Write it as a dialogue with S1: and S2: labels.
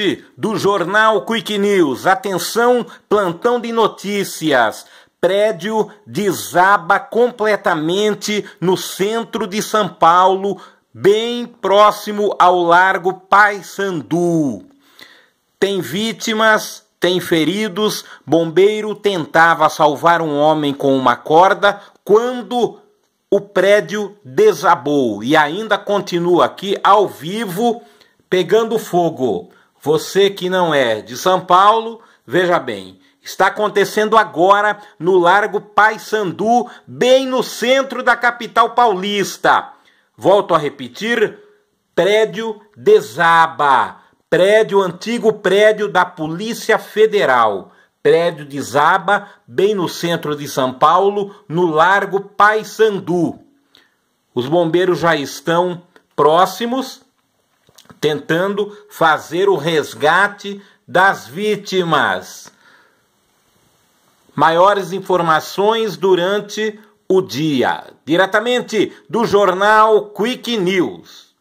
S1: ouvinte do jornal Quick News, atenção, plantão de notícias. Prédio desaba completamente no centro de São Paulo, bem próximo ao Largo Paissandu. Tem vítimas, tem feridos. Bombeiro tentava salvar um homem com uma corda quando o prédio desabou e ainda continua aqui ao vivo pegando fogo. Você que não é de São Paulo, veja bem, está acontecendo agora no Largo Paissandu, bem no centro da capital paulista. Volto a repetir, prédio desaba. Prédio antigo prédio da Polícia Federal. Prédio desaba bem no centro de São Paulo, no Largo Paissandu. Os bombeiros já estão próximos tentando fazer o resgate das vítimas. Maiores informações durante o dia, diretamente do jornal Quick News.